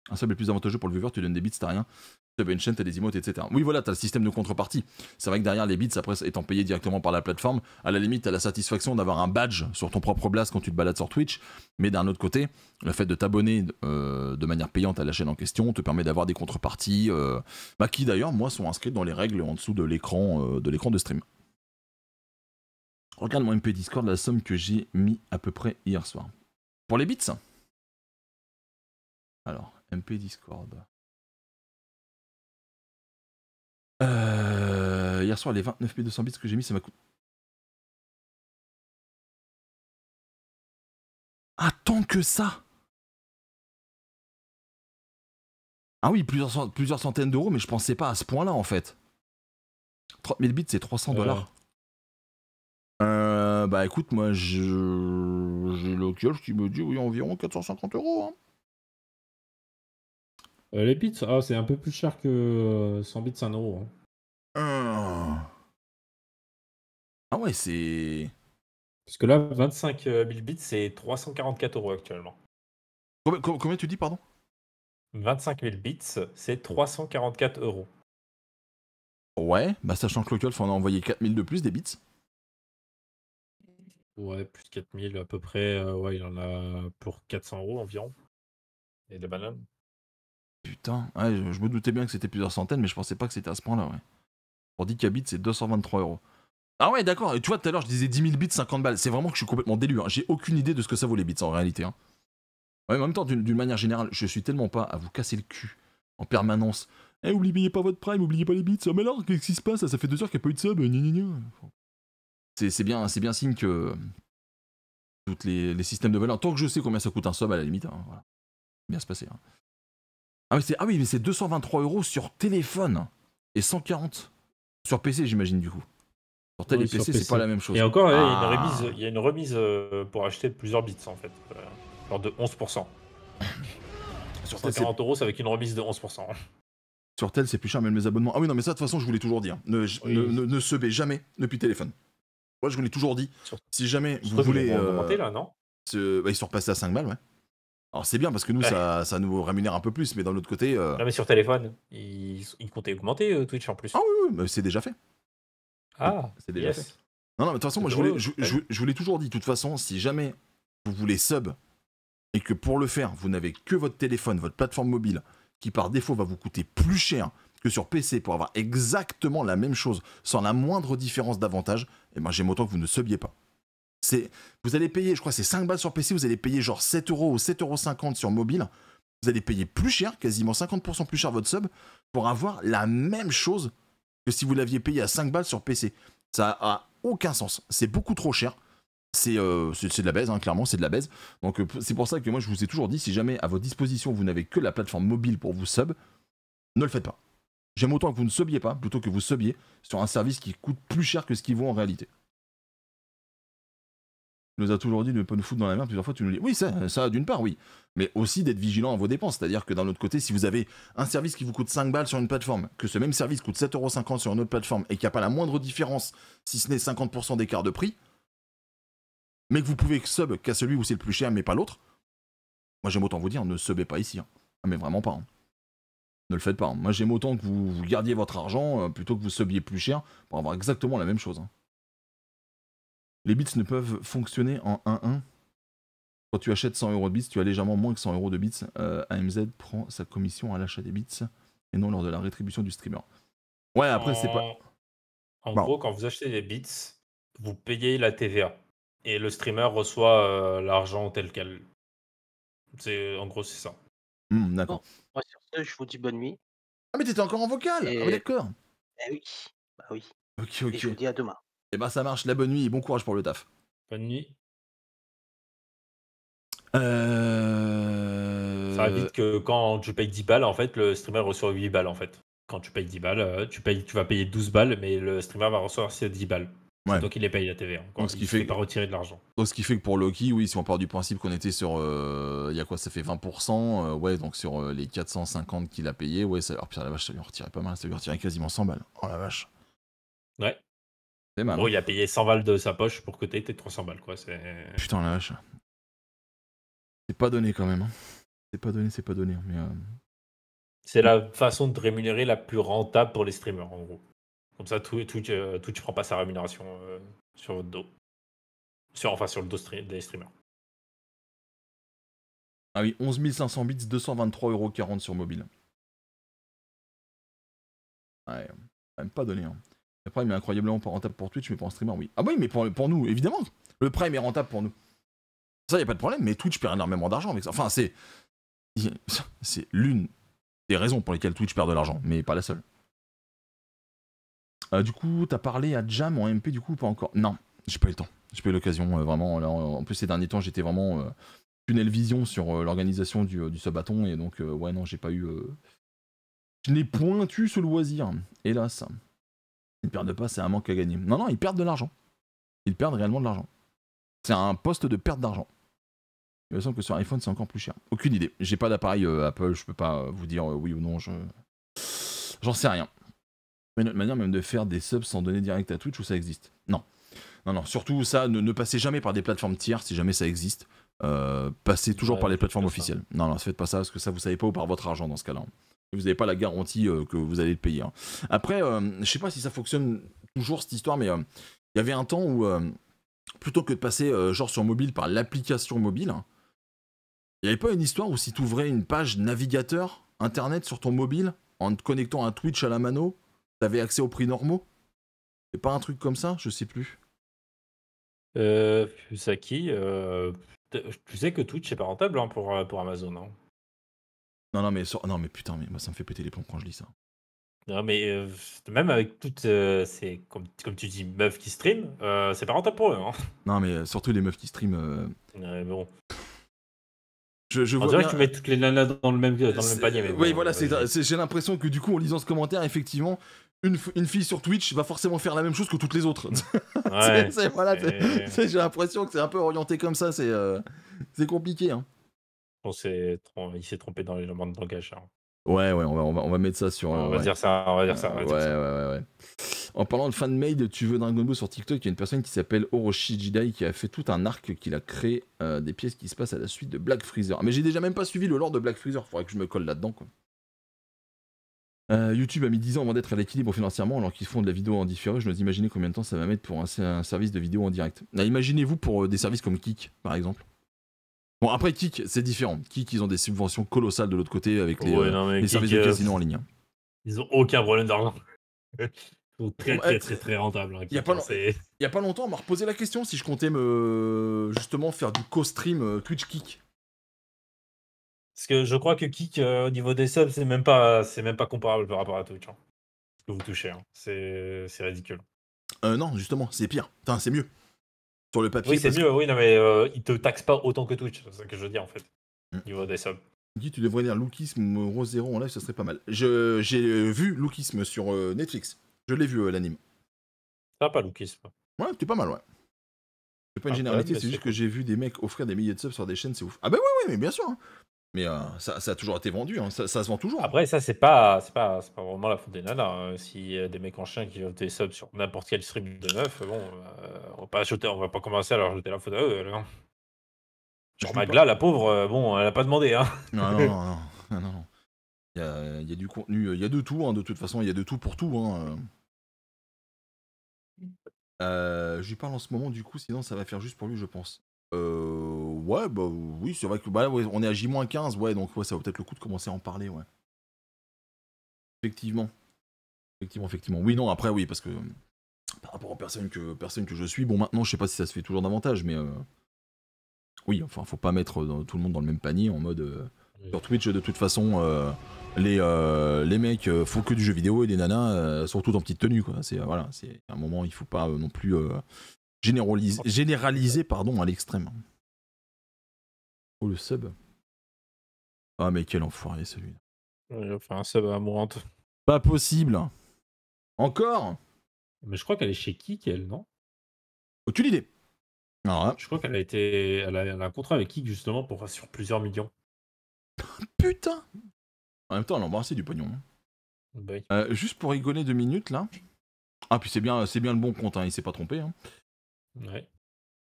Un sub est plus avantageux pour le viewer, tu donnes des bits, t'as rien. Tu as une chaîne, t'as des emotes, etc. Oui, voilà, t'as le système de contrepartie. C'est vrai que derrière les bits, après, étant payé directement par la plateforme, à la limite, t'as la satisfaction d'avoir un badge sur ton propre blast quand tu te balades sur Twitch. Mais d'un autre côté, le fait de t'abonner euh, de manière payante à la chaîne en question te permet d'avoir des contreparties, euh, bah, qui d'ailleurs, moi, sont inscrites dans les règles en dessous de l'écran euh, de l'écran de stream. Regarde mon MP Discord, la somme que j'ai mis à peu près hier soir. Pour les bits Alors, MP Discord. Euh, hier soir, les 29 200 bits que j'ai mis, ça m'a coûté. Ah, tant que ça Ah oui, plusieurs, plusieurs centaines d'euros, mais je pensais pas à ce point-là en fait. 30 000 bits, c'est 300 euh. dollars. Euh, bah écoute, moi j'ai le qui me dit oui, environ 450 euros. Hein. Euh, les bits, ah, c'est un peu plus cher que 100 euh, bits, 1 euro. Hein. Ah. ah ouais, c'est. Parce que là, 25 000 euh, bits, c'est 344 euros actuellement. Combien, tu dis, pardon 25 000 bits, c'est 344 euros. Ouais, bah sachant que Local, on a envoyé 4000 de plus des bits. Ouais, plus 4000 à peu près. ouais, il en a pour 400 euros environ. Et des bananes. Putain, je, me doutais bien que c'était plusieurs centaines, mais je pensais pas que c'était à ce point-là, ouais. Pour 10 kbits, c'est 223 euros. Ah ouais, d'accord, tu vois, tout à l'heure, je disais 10 000 bits, 50 balles. C'est vraiment que je suis complètement délu, hein. j'ai aucune idée de ce que ça vaut les bits en réalité. Hein. en même temps, d'une manière générale, je suis tellement pas à vous casser le cul en permanence. Eh, oubliez pas votre prime, oubliez pas les bits. Ah, mais alors, qu'est-ce qui se passe Ça fait deux heures qu'il n'y a pas eu de sub. C'est bien, bien signe que toutes les, systèmes de valeur, tant que je sais combien ça coûte un sub, à la limite, hein, voilà. bien se passer. Hein. Ah oui, ah mais c'est 223 ah euros sur téléphone et 140 sur PC, j'imagine du coup. Sur tel et PC, c'est pas la même chose. Et encore, il, y a une ah. remise, une remise euh, pour acheter plusieurs bits en fait, euh, genre de 11%. sur 140 euros, c'est avec une remise de 11%. Sur tel, c'est plus cher, même mes abonnements. Ah oui, non, mais ça, de toute façon, je vous l'ai toujours dit. Hein. Ne, se ne, jamais depuis téléphone. Moi, je vous l'ai toujours dit. Si jamais vous voulez. Euh, bah, ils sont repassés à 5 balles, ouais. Alors c'est bien parce que nous, ça, nous rémunère un peu plus, mais dans l'autre côté. Euh, non, mais sur téléphone, ils, ils comptaient augmenter euh, Twitch en plus. Ah oui, oui mais c'est déjà fait. Ah, c'est déjà fait. Non, non, mais de toute façon, moi, je, vous l'ai toujours dit, de toute façon, si jamais vous voulez sub et que pour le faire, vous n'avez que votre téléphone, votre plateforme mobile, qui par défaut va vous coûter plus cher que sur PC pour avoir exactement la même chose sans la moindre différence d'avantage, et eh ben, j'aime autant que vous ne subiez pas vous allez payer, je crois, c'est 5 balles sur PC, vous allez payer genre 7 euros ou 7,50 euros sur mobile. Vous allez payer plus cher, quasiment 50% plus cher votre sub, pour avoir la même chose que si vous l'aviez payé à 5 balles sur PC. Ça a aucun sens. C'est beaucoup trop cher. C'est, euh, c'est de la baisse, hein, clairement, c'est de la baisse. Donc euh, c'est pour ça que moi je vous ai toujours dit, si jamais à votre disposition vous n'avez que la plateforme mobile pour vous sub, ne le faites pas. J'aime autant que vous ne subiez pas, plutôt que vous subiez sur un service qui coûte plus cher que ce qu'il vaut en réalité nous a toujours dit de ne pas nous foutre dans la merde plusieurs fois. Tu nous dis, oui, ça, ça d'une part, oui. Mais aussi d'être vigilant à vos dépenses. C'est-à-dire que d'un autre côté, si vous avez un service qui vous coûte 5 balles sur une plateforme, que ce même service coûte 7,50€ sur une autre plateforme et qu'il n'y a pas la moindre différence, si ce n'est 50% d'écart de prix, mais que vous pouvez sub qu'à celui où c'est le plus cher mais pas l'autre, moi j'aime autant vous dire, ne subez pas ici. Hein. Ah, mais vraiment pas. Hein. Ne le faites pas. Hein. Moi j'aime autant que vous, gardiez votre argent euh, plutôt que vous subiez plus cher pour avoir exactement la même chose les bits ne peuvent fonctionner en 1-1. Quand tu achètes 100 euros de bits, tu as légèrement moins que 100 euros de bits. Euh, AMZ prend sa commission à l'achat des bits et non lors de la rétribution du streamer. Ouais, après, c'est pas. En gros, quand vous achetez des bits, vous payez la TVA et le streamer reçoit euh, l'argent tel quel. C'est en gros, c'est ça. Hmm, d'accord. moi, sur ce, je vous dis bonne nuit. Ah, mais t'étais encore en vocal Ah, d'accord. Bah oui, bah oui. Ok, ok. je vous dis à demain. Et eh ben ça marche, la bonne nuit et bon courage pour le taf. Bonne nuit. Euh, ça va vite que quand tu payes 10 balles, en fait, le streamer reçoit 8 balles en fait. Quand tu payes 10 balles, euh, tu, payes, tu vas payer 12 balles, mais le streamer va recevoir 10 balles. Donc il les paye la TV. Hein. Donc, ce il qui fait, pas retirer de l'argent. Donc oh, ce qui fait que pour Loki, oui, si on part du principe qu'on était sur, euh, il y a quoi, ça fait 20%, ouais, donc sur les 450 qu'il a payé, ouais, ça, oh, la vache, ça lui retirait pas mal, ça lui retirait quasiment 100 balles. Oh la vache. Ouais. Hein. il a payé 100 balles de sa poche pour que t'aies 300 balles, quoi. Putain, la vache. C'est pas donné quand même. Hein. C'est pas donné, c'est pas donné. Hein, mais euh, C'est la façon de rémunérer la plus rentable pour les streamers, en gros. Comme ça, tout euh, tu prends pas sa rémunération euh, sur votre dos. Sur, enfin, sur le dos des streamers. Ah oui, 11 500 bits, 223,40€ sur mobile. Ouais, même pas donné. Hein. Le Prime est incroyablement rentable pour Twitch, mais pour un streamer, oui. Ah oui, mais pour, nous, évidemment. Le Prime est rentable pour nous. Ça, y a pas de problème, mais Twitch perd énormément d'argent avec ça. Enfin, c'est. C'est l'une des raisons pour lesquelles Twitch perd de l'argent, mais pas la seule. Euh, du coup, t'as parlé à Jam en MP, du coup, pas encore Non, j'ai pas eu le temps. J'ai pas eu l'occasion, euh, vraiment. en plus, ces derniers temps, j'étais vraiment euh, tunnel vision sur l'organisation du, du bâton et donc, ouais, non, j'ai pas eu. Je n'ai point eu ce loisir, hélas. Ils ne perdent pas, c'est un manque à gagner. Non, non, ils perdent de l'argent. Ils perdent réellement de l'argent. C'est un poste de perte d'argent. Il me semble que sur iPhone, c'est encore plus cher. Aucune idée. J'ai pas d'appareil euh, Apple, je peux pas euh, vous dire euh, oui ou non. Je... J'en sais rien. Mais autre manière même de faire des subs sans donner direct à Twitch où ça existe. Non. Non, non. Surtout ça, ne, passez jamais par des plateformes tiers si jamais ça existe. passez toujours par les plateformes officielles. Non, non, ne faites pas ça parce que ça, vous savez pas où part votre argent dans ce cas-là vous n'avez pas la garantie euh, que vous allez le payer. Hein. Après, euh, je ne sais pas si ça fonctionne toujours cette histoire, mais euh, il y avait un temps où, plutôt que de passer genre sur mobile par l'application mobile, hein, il n'y avait pas une histoire où si tu ouvrais une page navigateur internet sur ton mobile en te connectant à Twitch à la mano, tu avais accès aux prix normaux C'est pas un truc comme ça Je sais plus. Euh, qui tu sais que Twitch est pas rentable hein, pour, pour Amazon. Non, mais, mais putain, mais moi, ça me fait péter les plombs quand je lis ça. Non, mais euh, même avec toutes euh, ces, comme, tu dis, meufs qui stream, euh, c'est pas rentable pour eux. Hein. Non, mais surtout les meufs qui stream. bon. Je, je on dirait que tu mets toutes les nanas dans le même, panier. oui, voilà, j'ai l'impression que du coup, en lisant ce commentaire, effectivement, une, fille sur Twitch va forcément faire la même chose que toutes les autres. voilà, j'ai l'impression que c'est un peu orienté comme ça, c'est compliqué. Hein il s'est trompé dans les demandes de hein. Ouais, ouais, on va, mettre ça sur. On euh, va dire ça, on va euh, dire ça. ouais, ouais, ouais, En parlant de fan made, tu veux Dragon Ball sur TikTok, il y a une personne qui s'appelle Orochi Jidai qui a fait tout un arc qu'il a créé euh, des pièces qui se passent à la suite de Black Freezer. Mais j'ai déjà même pas suivi le lore de Black Freezer, faudrait que je me colle là-dedans, YouTube a mis 10 ans avant d'être à l'équilibre financièrement alors qu'ils font de la vidéo en différé. Je me imaginez combien de temps ça va mettre pour un, un service de vidéo en direct. Bah, imaginez-vous pour des services comme Kik, par exemple. Bon, après, Kik, c'est différent. Kik, ils ont des subventions colossales de l'autre côté avec les, euh, les services de euh, casino en ligne. Hein. Ils ont aucun problème d'argent. Ils sont très, très, eh, très, très rentables. Hein, il n'y a, pas hein, y a pas longtemps, on m'a reposé la question si je comptais me... justement faire du co-stream euh, Twitch Kik. Parce que je crois que Kik, au niveau des subs, c'est même, pas... même pas comparable par rapport à Twitch. que vous touchez, c'est ridicule. Euh, non, justement, c'est pire. C'est mieux. Sur le papier. Oui, c'est mieux, oui, non, mais euh, ils te taxent pas autant que Twitch, c'est ce que je veux dire en fait, mm. niveau des subs. Dit, tu devrais dire Lookism, Rose Zero en live, ça serait pas mal. J'ai euh, vu Lookism sur euh, Netflix. Je l'ai vu, l'anime. Ah, pas Lookism Ouais, t'es pas mal, ouais. C'est pas une ah, généralité, c'est juste que j'ai vu des mecs offrir des milliers de subs sur des chaînes, c'est ouf. Ah, bah oui oui, mais bien sûr. Hein. Mais euh, ça, ça, a toujours été vendu, hein. ça, se vend toujours. Après, ça, c'est pas, c'est pas, c'est pas vraiment la faute des nanas. Hein. Si y a des mecs en chien qui ont des subs sur n'importe quel stream de neuf, bon, euh, on, va pas on va pas commencer à leur jeter la faute à eux. Genre Magla, la pauvre, euh, bon, elle a pas demandé. Hein. Non, non, non. non, non, Il, y a, il y, a du contenu, il y a de tout, de toute façon, il y a de tout pour tout. je lui parle en ce moment, du coup, sinon ça va faire juste pour lui, je pense. Euh ouais, bah oui, c'est vrai que bah, on est à J-15, ouais, donc ouais, ça va peut-être le coup de commencer à en parler, ouais. Effectivement. Effectivement, effectivement. Oui, non, après, oui, parce que euh, par rapport aux personnes que, que je suis, bon, maintenant, je sais pas si ça se fait toujours davantage, mais euh, oui, enfin, faut pas mettre euh, tout le monde dans le même panier en mode. sur Twitch, de toute façon, les, les mecs font que du jeu vidéo et les nanas, surtout en petite tenue, quoi. C'est voilà, c'est un moment, il faut pas non plus généraliser, généraliser pardon, à l'extrême. Oh, le sub. Ah, mais quel enfoiré celui-là. Il va faire un sub Mourante. Pas possible. Encore Mais je crois qu'elle est chez Kik, elle, non Aucune idée. Non, ah Je crois qu'elle a été. Elle a, un contrat avec Kik justement pour sur plusieurs millions. Putain En même temps, elle a embrassé du pognon. Bah euh, juste pour rigoler deux minutes là. Ah, puis c'est bien, c'est bien le bon compte, hein, il s'est pas trompé. Hein. Ouais.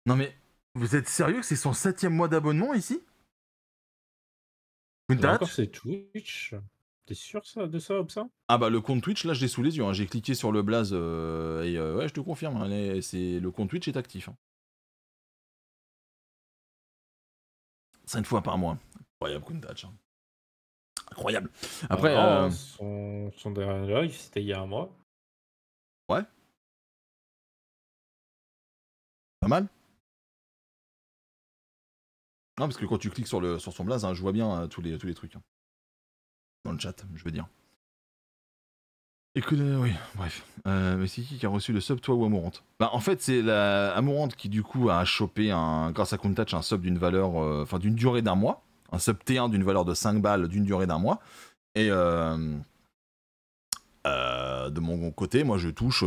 Non mais vous êtes sérieux que c'est son septième mois d'abonnement ici Encore c'est Twitch. T'es sûr ça, de ça, ça Ah bah le compte Twitch, là je l'ai sous les yeux. Hein. J'ai cliqué sur le blaze euh, et euh, ouais, je te confirme, hein, c'est le compte Twitch est actif. Hein. Cinq fois par mois. Incroyable Kuntatch. Incroyable. Après, ah, euh, son dernier live, c'était il y a un mois. Ouais. Pas mal. Non, parce que quand tu cliques sur, le, sur son blaze, hein, je vois bien euh, tous, les, trucs. Hein. Dans le chat, je veux dire. Écoute, oui, bref. Euh, mais c'est qui qui a reçu le sub, toi ou Amourante Bah, en fait, c'est la Amourante qui, du coup, a chopé, un, grâce à Countach, un sub d'une valeur, euh, enfin, d'une durée d'un mois. Un sub T1 d'une valeur de 5 balles, d'une durée d'un mois. Et de mon côté, moi, je touche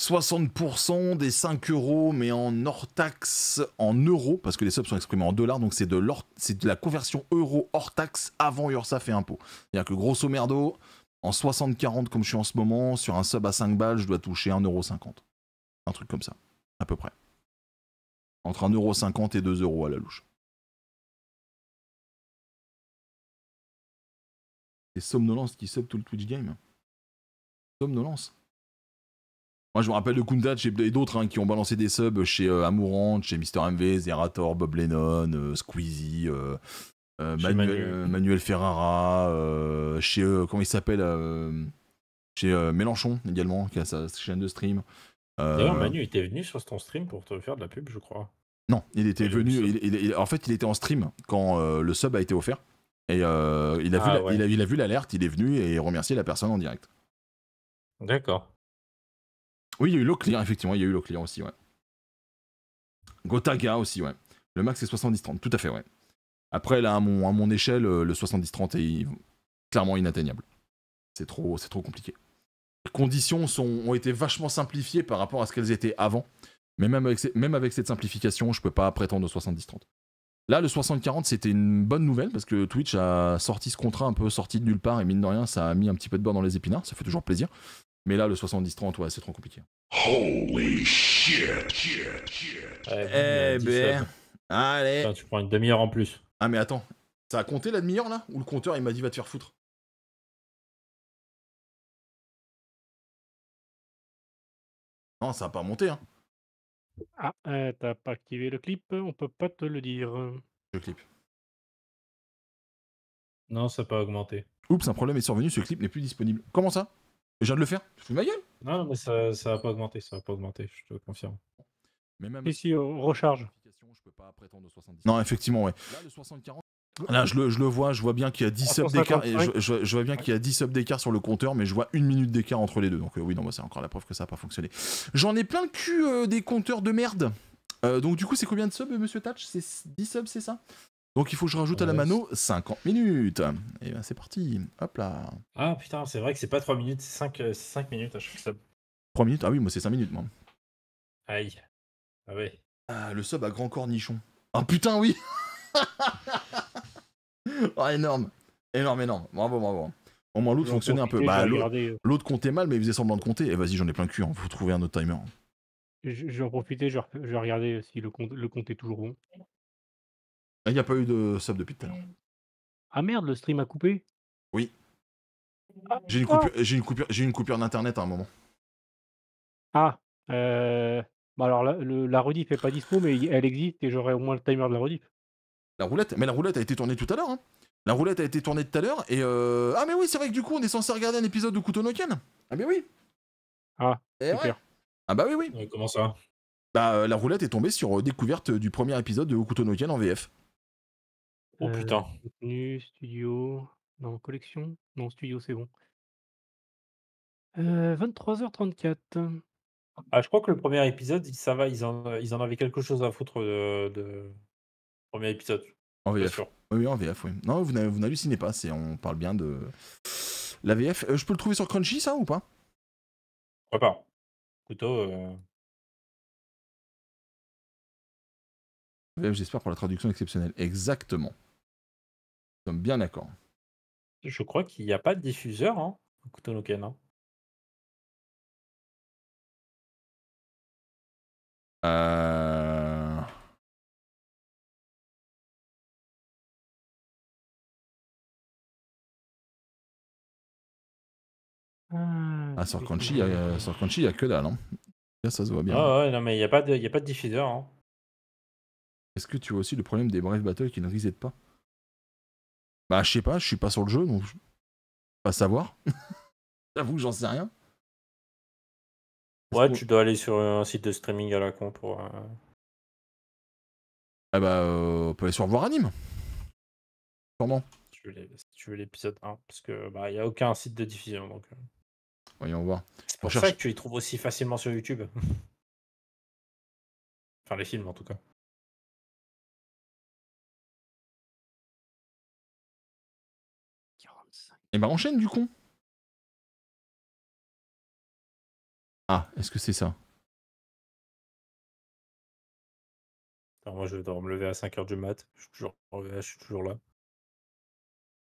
60% des 5 euros, mais en hors taxe, en euros, parce que les subs sont exprimés en dollars, donc c'est de, de, la conversion euro hors taxe avant URSAF fait impôt. C'est-à-dire que grosso merdo, en 60-40 comme je suis en ce moment, sur un sub à 5 balles, je dois toucher 1,50€. Un truc comme ça, à peu près. Entre 1,50€ et 2€ à la louche. C'est somnolence qui sub tout le Twitch game. Somnolence. Moi, je me rappelle de Kunta et d'autres hein, qui ont balancé des subs chez euh, Amourante, chez Mister MV, Zerator, Bob Lennon, euh, Squeezie, euh, Manuel, Ferrara, chez comment il s'appelle, chez Mélenchon également, qui a sa chaîne de stream. D'ailleurs, Manu était venu sur ton stream pour te faire de la pub, je crois. Non, il était venu. en fait, il était en stream quand le sub a été offert. Et il, a ah vu il a vu l'alerte, il est venu et remercié la personne en direct. D'accord. Oui, il y a eu client, effectivement, il y a eu client aussi, ouais. Gotaga aussi, ouais. Le max est 70-30, tout à fait, ouais. Après, là, à mon, échelle, euh, le 70-30 est clairement inatteignable. C'est trop, c'est trop compliqué. Les conditions ont été vachement simplifiées par rapport à ce qu'elles étaient avant. Mais même avec, même avec cette simplification, je ne peux pas prétendre au 70-30. Là, le 60-40, c'était une bonne nouvelle parce que Twitch a sorti ce contrat un peu sorti de nulle part et mine de rien, ça a mis un petit peu de bord dans les épinards. Ça fait toujours plaisir. Mais là, le 70-30, ouais, c'est trop compliqué. Holy shit! shit, shit. eh euh, ben, allez. tu prends une demi-heure en plus. Ah, mais attends, ça a compté la demi-heure là Ou le compteur il m'a dit va te faire foutre Non, ça a pas monté. Hein. Ah, euh, t'as pas activé le clip, on peut pas te le dire. Le clip. Non, ça n'a pas augmenté. Oups, un problème est survenu, ce clip n'est plus disponible. Comment ça je hein. de le faire. Tu fais ma gueule. Non, mais ça, ça va pas augmenter, ça va pas augmenter, je te confirme. Mais même Ici, recharge. Non, effectivement, ouais. Là, je le, vois, je vois bien qu'il y a 10 ah, subs d'écart, je, vois bien qu'il y a 10 subs d'écart sur le compteur, mais je vois une minute d'écart entre les deux. Donc euh, oui, non, moi c'est encore la preuve que ça n'a pas fonctionné. J'en ai plein le cul euh, des compteurs de merde. Euh, donc du coup, c'est combien de subs, monsieur Tatch C'est 10 subs, c'est ça donc il faut que je rajoute à la mano 50 minutes. Et ben c'est parti. Hop là. Ah putain, c'est vrai que c'est pas 3 minutes, c'est 5, 5, euh, minutes. chaque sub. 3 minutes Ah oui, moi c'est 5 minutes, moi. Aïe. Ah ouais. Ah, le sub a grand cornichon. Ah putain, oui Oh, énorme. Énorme, énorme. Bravo, bravo. Au moins l'autre fonctionnait un peu. Bah, euh. l'autre comptait mal, mais il faisait semblant de compter. Et eh, vas-y, j'en ai plein le cul. Hein. Faut trouver un autre timer. Je, je vais en profiter, je, vais regarder si le compte, le compte est toujours bon. Ah, il n'y a pas eu de sub depuis tout à l'heure. Ah merde, le stream a coupé Oui. j'ai une coupure, j'ai une coupure, d'internet à un moment. Ah, euh, bah alors la, fait rediff pas dispo, mais elle existe et j'aurai au moins le timer de la rediff. La roulette, mais la roulette a été tournée tout à l'heure. Hein. La roulette a été tournée tout à l'heure et euh... ah mais oui, c'est vrai que du coup on est censé regarder un épisode de Kutonoken. Ah mais oui. Ah. Eh ah bah oui oui. Comment ça Bah euh, la roulette est tombée sur euh, découverte du premier épisode de Kutonoken en VF. Oh euh, putain. contenu, studio. Non, collection. Non, studio, c'est bon. 23h34. Euh, ah, je crois que le premier épisode, ça va, ils en, ils en avaient quelque chose à foutre de, premier épisode. En VF. sûr. Oui, en VF, oui. Non, vous n'hallucinez pas, on parle bien de la VF. Euh, je peux le trouver sur Crunchy, ça, ou pas Pourquoi pas Plutôt. VF, j'espère, pour la traduction exceptionnelle. Exactement sommes bien d'accord. Je crois qu'il n'y a pas de diffuseur hein, au Kutonoken. Hein. Euh. Ah, ah sur il n'y a, que dalle. non hein. ça se voit bien. Ah, ouais, non, mais il n'y a, pas de, a pas de diffuseur. Hein. Est-ce que tu vois aussi le problème des brefs battles qui ne risent pas bah, je sais pas, je suis pas sur le jeu, donc pas savoir. J'avoue que j'en sais rien. Ouais, tu dois aller sur un site de streaming à la con pour. Euh, ah bah, euh, on peut aller sur Voir Anime. comment Si tu veux l'épisode 1, parce que bah, il n'y a aucun site de diffusion donc. Euh. Voyons voir. C'est pour tu les trouves aussi facilement sur YouTube. enfin, les films en tout cas. Et bah enchaîne du con. Ah, est-ce que c'est ça Alors moi je dois me lever à 5h du mat, je suis toujours, je suis toujours là.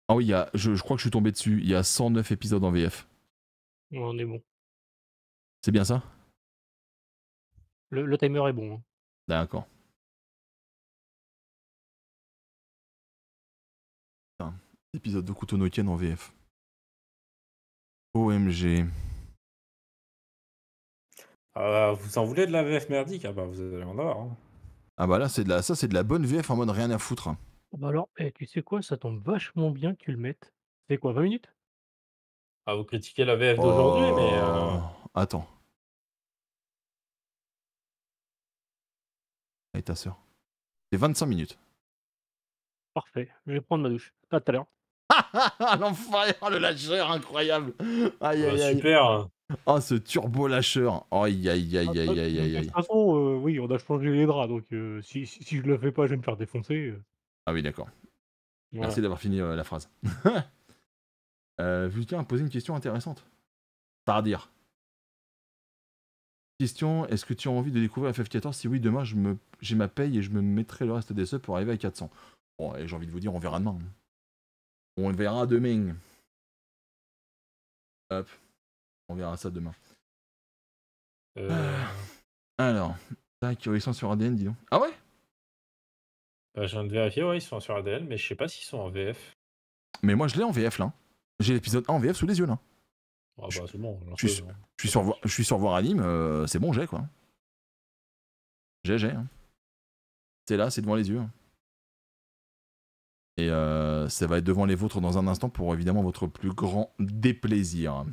Ah oui, il y a, je, crois que je suis tombé dessus, il y a 109 épisodes en VF. on est bon. C'est bien ça le, timer est bon. Hein. D'accord. épisode de Kutonoken en VF. OMG. Ah bah, vous en voulez de la VF merdique Ah bah vous allez en avoir. Hein. Ah bah là c'est de la ça c'est de la bonne VF en mode rien à foutre. Ah bah alors, eh, tu sais quoi, ça tombe vachement bien que tu le mettes. C'est quoi, 20 minutes Ah vous critiquez la VF d'aujourd'hui, oh. mais euh, Attends. Et ta soeur C'est 25 minutes. Parfait, je vais prendre ma douche. À tout à l'heure. Ah, l'enfer, le lâcheur, incroyable. Aïe, ah, aïe, Super. Ah, ce turbo lâcheur. Aïe, aïe, aïe, ah, aïe, aïe, De toute façon, euh, oui, on a changé les draps, donc euh, si, si, je le fais pas, je vais me faire défoncer. Euh. Ah oui, d'accord. Merci d'avoir fini la phrase. Vulcain a poser une question intéressante. Par dire. Question, est-ce que tu as envie de découvrir FF14 Si oui, demain, j'ai me... ma paye et je me mettrai le reste des subs pour arriver à 400. Bon, et j'ai envie de vous dire, on verra demain. Hein. On le verra demain. Hop. On verra ça demain. Euh. Ah. Alors, tac, ils sont sur ADN, dis Ah ouais euh, Je viens de vérifier, ouais, ils sont sur ADN, mais je sais pas s'ils sont en VF. Mais moi, je l'ai en VF, là. J'ai l'épisode 1 en VF sous les yeux, là. Ah bah, c'est bon. Je suis, je, suis sur, je suis sur voir anime, euh, c'est bon, j'ai, quoi. J'ai, j'ai. Hein. C'est là, c'est devant les yeux. Hein. Et euh, ça va être devant les vôtres dans un instant pour évidemment votre plus grand déplaisir.